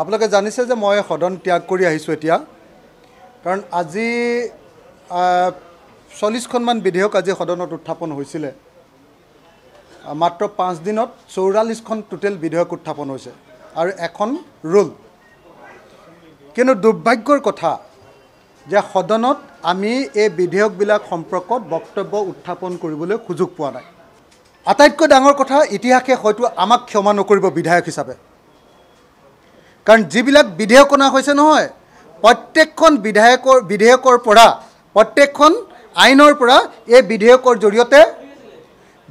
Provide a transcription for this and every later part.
আপোনালোকে জানিছে যে মই সদন ত্যাগ কৰি আহিছোঁ এতিয়া কাৰণ আজি চল্লিছখনমান বিধেয়ক আজি সদনত উত্থাপন হৈছিলে মাত্ৰ পাঁচদিনত চৌৰাল্লিছখন টোটেল বিধেয়ক উত্থাপন হৈছে আৰু এখন ৰুল কিন্তু দুৰ্ভাগ্যৰ কথা যে সদনত আমি এই বিধেয়কবিলাক সম্পৰ্কত বক্তব্য উত্থাপন কৰিবলৈ সুযোগ পোৱা নাই আটাইতকৈ ডাঙৰ কথা ইতিহাসে হয়তো আমাক ক্ষমা নকৰিব বিধায়ক হিচাপে কাৰণ যিবিলাক বিধেয়ক অনা হৈছে নহয় প্ৰত্যেকখন বিধায়কৰ বিধেয়কৰ পৰা প্ৰত্যেকখন আইনৰ পৰা এই বিধেয়কৰ জৰিয়তে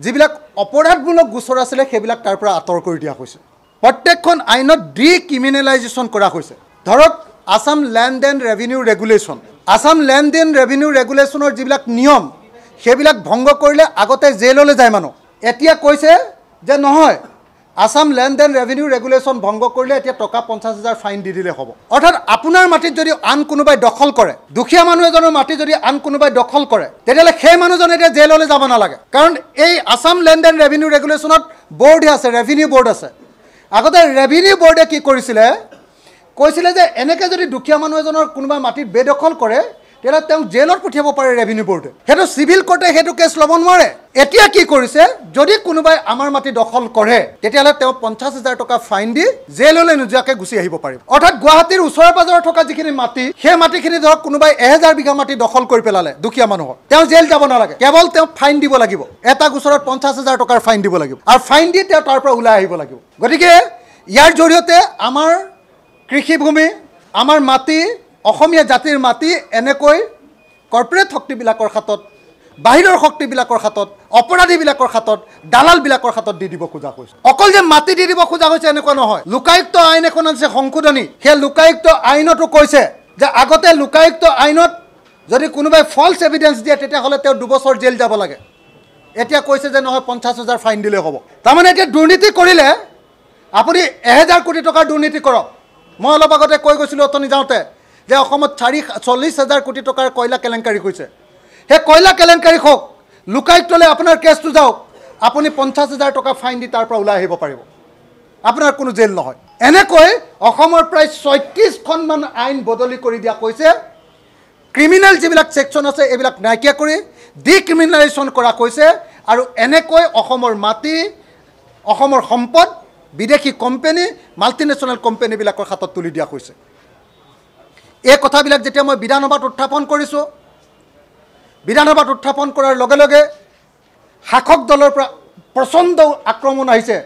যিবিলাক অপৰাধমূলক গোচৰ আছিলে সেইবিলাক তাৰ পৰা আঁতৰ কৰি দিয়া হৈছে প্ৰত্যেকখন আইনত ডি ক্ৰিমিনেলাইজেশ্যন কৰা হৈছে ধৰক Assam and revenue regulation Assam land and revenue ৰেগুলেশ্যনৰ যিবিলাক নিয়ম সেইবিলাক ভংগ কৰিলে আগতে জেইললৈ যায় মানুহ এতিয়া কৈছে যে নহয় আসাম লেনদেন ৰেভিনিউ ৰেগুলেশ্যন ভংগ কৰিলে এতিয়া টকা পঞ্চাছ হাজাৰ ফাইন দি দিলে হ'ব অৰ্থাৎ আপোনাৰ মাটিত যদি আন কোনোবাই দখল কৰে দুখীয়া মানুহ এজনৰ মাটি যদি আন কোনোবাই দখল কৰে তেতিয়াহ'লে সেই মানুহজনে এতিয়া জেললৈ যাব নালাগে কাৰণ এই আসাম লেনদেন ৰেভিনিউ ৰেগুলেশ্যনত বৰ্ডহে আছে ৰেভিনিউ বৰ্ড আছে আগতে ৰেভিনিউ বৰ্ডে কি কৰিছিলে কৈছিলে যে এনেকৈ যদি দুখীয়া মানুহ এজনৰ কোনোবা মাটিত বেদখল কৰে তেতিয়াহ'লে তেওঁ জেলত পঠিয়াব পাৰে ৰেভিনিউ বৰ্ডে সেইটো চিভিল কোৰ্টে সেইটো কেছ ল'ব নোৱাৰে এতিয়া কি কৰিছে যদি কোনোবাই আমাৰ মাটি দখল কৰে তেতিয়াহ'লে তেওঁ পঞ্চাছ হাজাৰ টকা ফাইন দি জেললৈ নোযোৱাকৈ গুচি আহিব পাৰিব অৰ্থাৎ গুৱাহাটীৰ ওচৰে পাজৰে থকা যিখিনি মাটি সেই মাটিখিনি ধৰক কোনোবাই এহেজাৰ বিঘা মাটি দখল কৰি পেলালে দুখীয়া মানুহক তেওঁ জেল যাব নালাগে কেৱল তেওঁ ফাইন দিব লাগিব এটা গোচৰত পঞ্চাছ হাজাৰ টকাৰ ফাইন দিব লাগিব আৰু ফাইন দি তেওঁ তাৰ পৰা ওলাই আহিব লাগিব গতিকে ইয়াৰ জৰিয়তে আমাৰ কৃষিভূমি আমাৰ মাটি অসমীয়া জাতিৰ মাটি এনেকৈ কৰ্পৰেট শক্তিবিলাকৰ হাতত বাহিৰৰ শক্তিবিলাকৰ হাতত অপৰাধীবিলাকৰ হাতত দালালবিলাকৰ হাতত দি দিব খোজা হৈছে অকল যে মাটি দি দিব খোজা হৈছে এনেকুৱা নহয় লোকায়ুক্ত আইন এখন আছে সংশোধনী সেই লোকায়ুক্ত আইনতো কৈছে যে আগতে লোকায়ুক্ত আইনত যদি কোনোবাই ফল্ছ এভিডেঞ্চ দিয়ে তেতিয়াহ'লে তেওঁ দুবছৰ জেল যাব লাগে এতিয়া কৈছে যে নহয় পঞ্চাছ হাজাৰ ফাইন দিলেই হ'ব তাৰমানে এতিয়া দুৰ্নীতি কৰিলে আপুনি এহেজাৰ কোটি টকাৰ দুৰ্নীতি কৰক মই অলপ আগতে কৈ গৈছিলোঁ অথনি যাওঁতে যে অসমত চাৰি চল্লিছ হাজাৰ কোটি টকাৰ কয়লা কেলেংকাৰী হৈছে সেই কয়লা কেলেংকাৰী হওক লুকায়ুক্তলৈ আপোনাৰ কেছটো যাওক আপুনি পঞ্চাছ হাজাৰ টকা ফাইন দি তাৰ পৰা ওলাই আহিব পাৰিব আপোনাৰ কোনো জেল নহয় এনেকৈ অসমৰ প্ৰায় ছয়ত্ৰিছখনমান আইন বদলি কৰি দিয়া কৈছে ক্ৰিমিনেল যিবিলাক ছেকশ্যন আছে এইবিলাক নাইকিয়া কৰি ডি ক্ৰিমিনেলাইজেশ্যন কৰা কৈছে আৰু এনেকৈ অসমৰ মাটি অসমৰ সম্পদ বিদেশী কোম্পেনী মাল্টিনেশ্যনেল কোম্পেনীবিলাকৰ হাতত তুলি দিয়া হৈছে এই কথাবিলাক যেতিয়া মই বিধানসভাত উত্থাপন কৰিছোঁ বিধানসভাত উত্থাপন কৰাৰ লগে লগে শাসক দলৰ পৰা প্ৰচণ্ড আক্ৰমণ আহিছে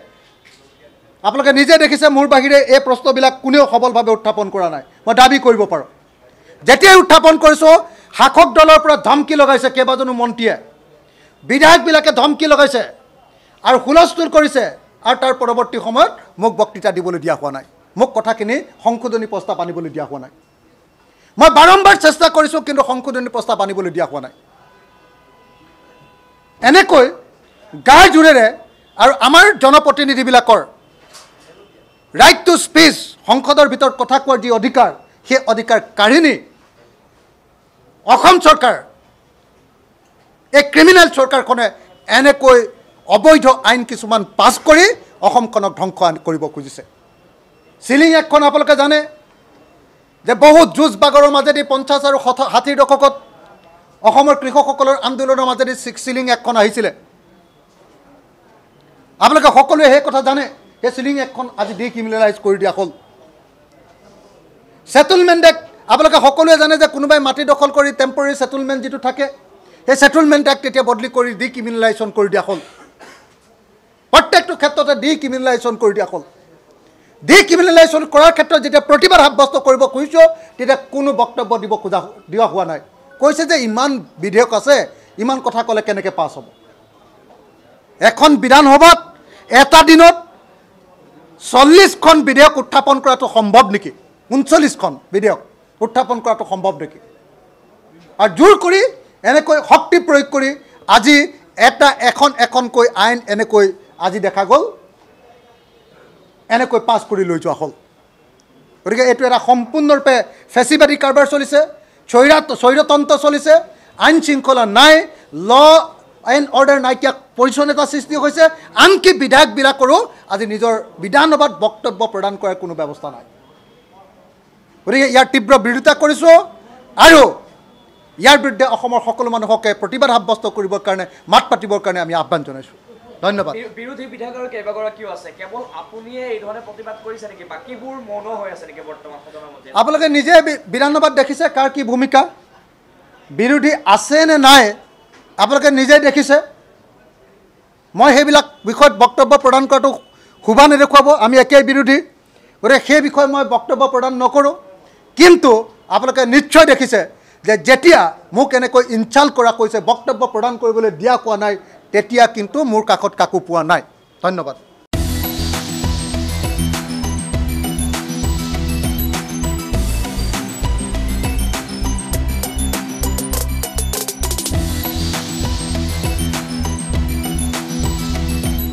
আপোনালোকে নিজে দেখিছে মোৰ বাহিৰে এই প্ৰশ্নবিলাক কোনেও সবলভাৱে উত্থাপন কৰা নাই মই দাবী কৰিব পাৰোঁ যেতিয়াই উত্থাপন কৰিছোঁ শাসক দলৰ পৰা ধমকি লগাইছে কেইবাজনো মন্ত্ৰীয়ে বিধায়কবিলাকে ধমকি লগাইছে আৰু হুলস্থুল কৰিছে আৰু তাৰ পৰৱৰ্তী সময়ত মোক বক্তৃতা দিবলৈ দিয়া হোৱা নাই মোক কথাখিনি সংশোধনী প্ৰস্তাৱ আনিবলৈ দিয়া হোৱা নাই মই বাৰম্বাৰ চেষ্টা কৰিছোঁ কিন্তু সংশোধনী প্ৰস্তাৱ আনিবলৈ দিয়া হোৱা নাই এনেকৈ গাৰ জোৰেৰে আৰু আমাৰ জনপ্ৰতিনিধিবিলাকৰ ৰাইট টু স্পীচ সংসদৰ ভিতৰত কথা কোৱাৰ যি অধিকাৰ সেই অধিকাৰ কাঢ়িনি অসম চৰকাৰ এই ক্ৰিমিনেল চৰকাৰখনে এনেকৈ অবৈধ আইন কিছুমান পাছ কৰি অসমখনক ধ্বংস কৰিব খুজিছে চিলিং এক্টখন আপোনালোকে জানে যে বহুত যুঁজ বাগৰৰ মাজেদি পঞ্চাছ আৰু শত ষাঠি দশকত অসমৰ কৃষকসকলৰ আন্দোলনৰ মাজেদি চিলিং এক্টখন আহিছিলে আপোনালোকে সকলোৱে সেই কথা জানে সেই চিলিং এক্টখন আজি ডিক্ৰিমিনেলাইজ কৰি দিয়া হ'ল ছেটলমেণ্ট এক্ট আপোনালোকে সকলোৱে জানে যে কোনোবাই মাটি দখল কৰি টেম্পৰেৰী ছেটলমেণ্ট যিটো থাকে সেই ছেটলমেণ্ট এক্ট তেতিয়া বদলি কৰি ডিক্ৰিমিনেলাইজেশ্যন কৰি দিয়া হ'ল প্ৰত্যেকটো ক্ষেত্ৰতে ডিক্ৰিমিনেলাইজেশ্যন কৰি দিয়া হ'ল ডিক্ৰিমিনেলাইজেশ্যন কৰাৰ ক্ষেত্ৰত যেতিয়া প্ৰতিবাদ সাব্যস্ত কৰিব খুজিছোঁ তেতিয়া কোনো বক্তব্য দিব খোজা দিয়া হোৱা নাই কৈছে যে ইমান বিধেয়ক আছে ইমান কথা ক'লে কেনেকৈ পাছ হ'ব এখন বিধানসভাত এটা দিনত চল্লিছখন বিধেয়ক উত্থাপন কৰাটো সম্ভৱ নেকি ঊনচল্লিছখন বিধেয়ক উত্থাপন কৰাটো সম্ভৱ নেকি আৰু জোৰ কৰি এনেকৈ শক্তি প্ৰয়োগ কৰি আজি এটা এখন এখনকৈ আইন এনেকৈ আজি দেখা গ'ল এনেকৈ পাছ কৰি লৈ যোৱা হ'ল গতিকে এইটো এটা সম্পূৰ্ণৰূপে ফেচিবাদী কাৰবাৰ চলিছে চৈৰা চৈৰতন্ত্ৰ চলিছে আইন শৃংখলা নাই ল আইন অৰ্ডাৰ নাইকিয়া পৰিচয় এটা সৃষ্টি হৈছে আনকি বিধায়কবিলাকৰো আজি নিজৰ বিধানসভাত বক্তব্য প্ৰদান কৰাৰ কোনো ব্যৱস্থা নাই গতিকে ইয়াৰ তীব্ৰ বিৰোধিতা কৰিছোঁ আৰু ইয়াৰ বিৰুদ্ধে অসমৰ সকলো মানুহকে প্ৰতিবাদ সাব্যস্ত কৰিবৰ কাৰণে মাত পাতিবৰ কাৰণে আমি আহ্বান জনাইছোঁ ধন্যবাদ বিৰোধী বিধায়কৰ কেইবাগৰাকীও আছে কেৱল আপুনিয়ে এই ধৰণে প্ৰতিবাদ কৰিছে নেকি বাকীবোৰ মৌনো হৈ আছে নেকি বৰ্তমান আপোনালোকে নিজে বিধানসভাত দেখিছে কাৰ কি ভূমিকা বিৰোধী আছে নে নাই আপোনালোকে নিজেই দেখিছে মই সেইবিলাক বিষয়ত বক্তব্য প্ৰদান কৰাটো শুভা নেদেখুৱাব আমি একেই বিৰোধী গতিকে সেই বিষয়ে মই বক্তব্য প্ৰদান নকৰোঁ কিন্তু আপোনালোকে নিশ্চয় দেখিছে যে যেতিয়া মোক এনেকৈ ইনচাল্ট কৰা কৈছে বক্তব্য প্ৰদান কৰিবলৈ দিয়া কোৱা নাই তেতিয়া কিন্তু মোৰ কাষত কাকো পোৱা নাই ধন্যবাদ